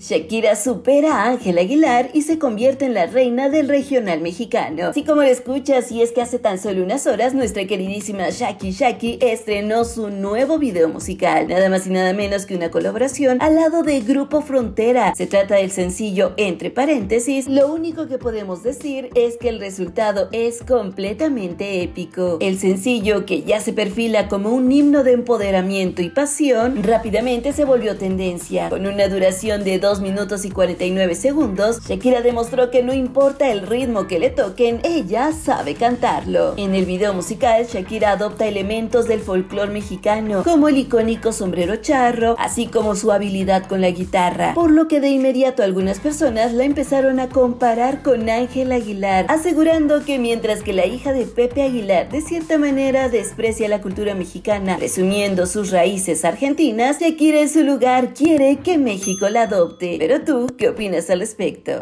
Shakira supera a Ángel Aguilar y se convierte en la reina del regional mexicano. Así como lo escuchas, y es que hace tan solo unas horas nuestra queridísima Shaki Shaki estrenó su nuevo video musical, nada más y nada menos que una colaboración al lado de Grupo Frontera. Se trata del sencillo entre paréntesis, lo único que podemos decir es que el resultado es completamente épico. El sencillo, que ya se perfila como un himno de empoderamiento y pasión, rápidamente se volvió tendencia, con una duración de 2 minutos y 49 segundos, Shakira demostró que no importa el ritmo que le toquen, ella sabe cantarlo. En el video musical, Shakira adopta elementos del folclore mexicano, como el icónico sombrero charro, así como su habilidad con la guitarra, por lo que de inmediato algunas personas la empezaron a comparar con Ángel Aguilar, asegurando que mientras que la hija de Pepe Aguilar de cierta manera desprecia la cultura mexicana, resumiendo sus raíces argentinas, Shakira en su lugar quiere que México la adopte. Pero tú, ¿qué opinas al respecto?